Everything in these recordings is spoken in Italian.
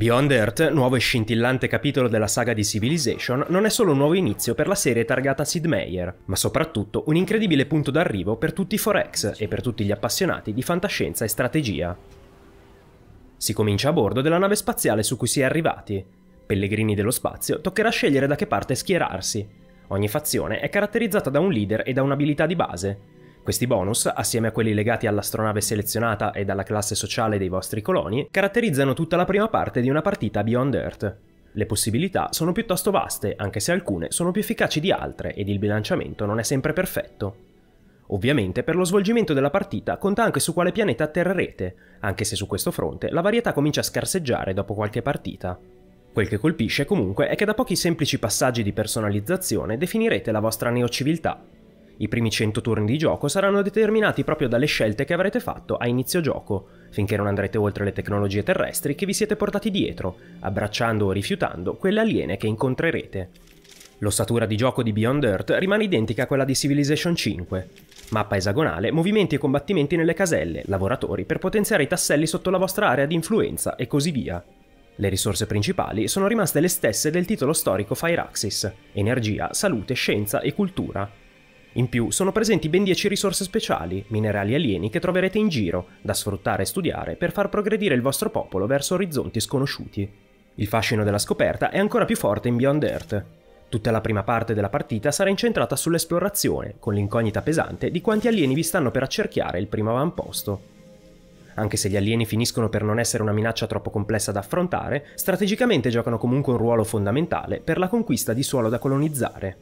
Beyond Earth, nuovo e scintillante capitolo della saga di Civilization, non è solo un nuovo inizio per la serie targata Sid Meier, ma soprattutto un incredibile punto d'arrivo per tutti i Forex e per tutti gli appassionati di fantascienza e strategia. Si comincia a bordo della nave spaziale su cui si è arrivati. Pellegrini dello spazio, toccherà scegliere da che parte schierarsi. Ogni fazione è caratterizzata da un leader e da un'abilità di base, questi bonus, assieme a quelli legati all'astronave selezionata e alla classe sociale dei vostri coloni, caratterizzano tutta la prima parte di una partita Beyond Earth. Le possibilità sono piuttosto vaste, anche se alcune sono più efficaci di altre ed il bilanciamento non è sempre perfetto. Ovviamente per lo svolgimento della partita conta anche su quale pianeta atterrerete, anche se su questo fronte la varietà comincia a scarseggiare dopo qualche partita. Quel che colpisce comunque è che da pochi semplici passaggi di personalizzazione definirete la vostra neociviltà i primi 100 turni di gioco saranno determinati proprio dalle scelte che avrete fatto a inizio gioco, finché non andrete oltre le tecnologie terrestri che vi siete portati dietro, abbracciando o rifiutando quelle aliene che incontrerete. L'ossatura di gioco di Beyond Earth rimane identica a quella di Civilization 5. Mappa esagonale, movimenti e combattimenti nelle caselle, lavoratori per potenziare i tasselli sotto la vostra area di influenza e così via. Le risorse principali sono rimaste le stesse del titolo storico Firaxis, energia, salute, scienza e cultura, in più sono presenti ben 10 risorse speciali, minerali alieni che troverete in giro, da sfruttare e studiare per far progredire il vostro popolo verso orizzonti sconosciuti. Il fascino della scoperta è ancora più forte in Beyond Earth. Tutta la prima parte della partita sarà incentrata sull'esplorazione, con l'incognita pesante di quanti alieni vi stanno per accerchiare il primo avamposto. Anche se gli alieni finiscono per non essere una minaccia troppo complessa da affrontare, strategicamente giocano comunque un ruolo fondamentale per la conquista di suolo da colonizzare.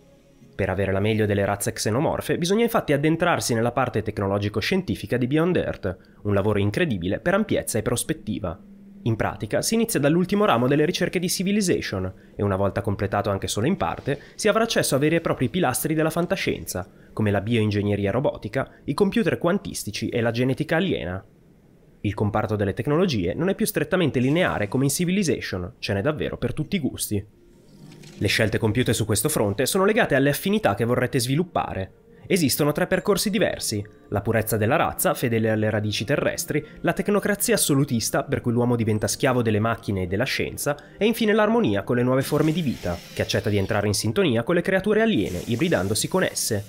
Per avere la meglio delle razze xenomorfe, bisogna infatti addentrarsi nella parte tecnologico-scientifica di Beyond Earth, un lavoro incredibile per ampiezza e prospettiva. In pratica si inizia dall'ultimo ramo delle ricerche di Civilization e una volta completato anche solo in parte si avrà accesso a veri e propri pilastri della fantascienza, come la bioingegneria robotica, i computer quantistici e la genetica aliena. Il comparto delle tecnologie non è più strettamente lineare come in Civilization, ce n'è davvero per tutti i gusti. Le scelte compiute su questo fronte sono legate alle affinità che vorrete sviluppare. Esistono tre percorsi diversi, la purezza della razza, fedele alle radici terrestri, la tecnocrazia assolutista, per cui l'uomo diventa schiavo delle macchine e della scienza, e infine l'armonia con le nuove forme di vita, che accetta di entrare in sintonia con le creature aliene, ibridandosi con esse.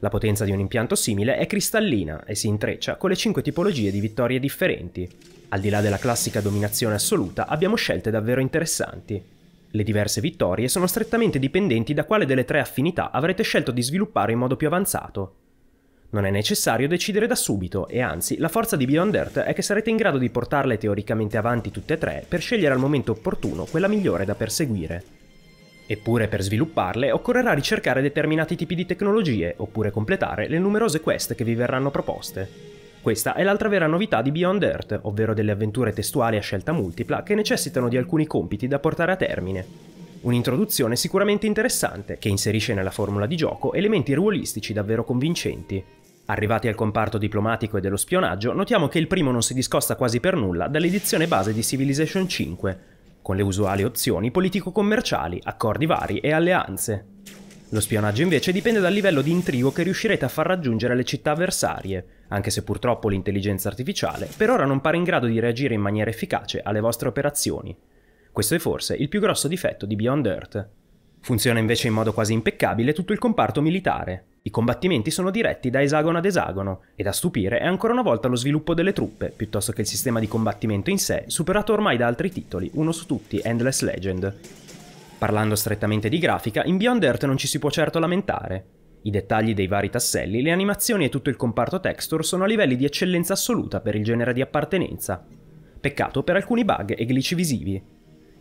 La potenza di un impianto simile è cristallina e si intreccia con le cinque tipologie di vittorie differenti. Al di là della classica dominazione assoluta, abbiamo scelte davvero interessanti. Le diverse vittorie sono strettamente dipendenti da quale delle tre affinità avrete scelto di sviluppare in modo più avanzato. Non è necessario decidere da subito, e anzi, la forza di Beyond Earth è che sarete in grado di portarle teoricamente avanti tutte e tre per scegliere al momento opportuno quella migliore da perseguire. Eppure per svilupparle occorrerà ricercare determinati tipi di tecnologie, oppure completare le numerose quest che vi verranno proposte. Questa è l'altra vera novità di Beyond Earth, ovvero delle avventure testuali a scelta multipla che necessitano di alcuni compiti da portare a termine. Un'introduzione sicuramente interessante, che inserisce nella formula di gioco elementi ruolistici davvero convincenti. Arrivati al comparto diplomatico e dello spionaggio, notiamo che il primo non si discosta quasi per nulla dall'edizione base di Civilization 5, con le usuali opzioni politico-commerciali, accordi vari e alleanze. Lo spionaggio invece dipende dal livello di intrigo che riuscirete a far raggiungere le città avversarie, anche se purtroppo l'intelligenza artificiale per ora non pare in grado di reagire in maniera efficace alle vostre operazioni. Questo è forse il più grosso difetto di Beyond Earth. Funziona invece in modo quasi impeccabile tutto il comparto militare. I combattimenti sono diretti da esagono ad esagono, e da stupire è ancora una volta lo sviluppo delle truppe, piuttosto che il sistema di combattimento in sé, superato ormai da altri titoli, uno su tutti Endless Legend. Parlando strettamente di grafica, in Beyond Earth non ci si può certo lamentare. I dettagli dei vari tasselli, le animazioni e tutto il comparto texture sono a livelli di eccellenza assoluta per il genere di appartenenza. Peccato per alcuni bug e glitch visivi.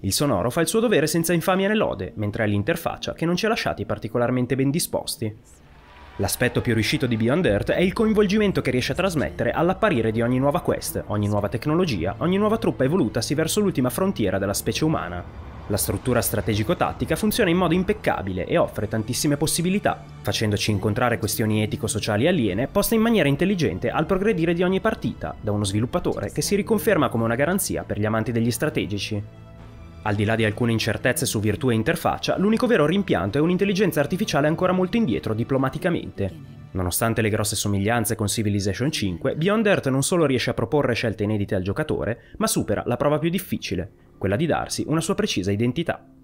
Il sonoro fa il suo dovere senza infamia né lode, mentre è l'interfaccia che non ci ha lasciati particolarmente ben disposti. L'aspetto più riuscito di Beyond Earth è il coinvolgimento che riesce a trasmettere all'apparire di ogni nuova quest, ogni nuova tecnologia, ogni nuova truppa evolutasi verso l'ultima frontiera della specie umana. La struttura strategico-tattica funziona in modo impeccabile e offre tantissime possibilità, facendoci incontrare questioni etico-sociali aliene poste in maniera intelligente al progredire di ogni partita da uno sviluppatore che si riconferma come una garanzia per gli amanti degli strategici. Al di là di alcune incertezze su virtù e interfaccia, l'unico vero rimpianto è un'intelligenza artificiale ancora molto indietro diplomaticamente, Nonostante le grosse somiglianze con Civilization 5, Beyond Earth non solo riesce a proporre scelte inedite al giocatore, ma supera la prova più difficile, quella di darsi una sua precisa identità.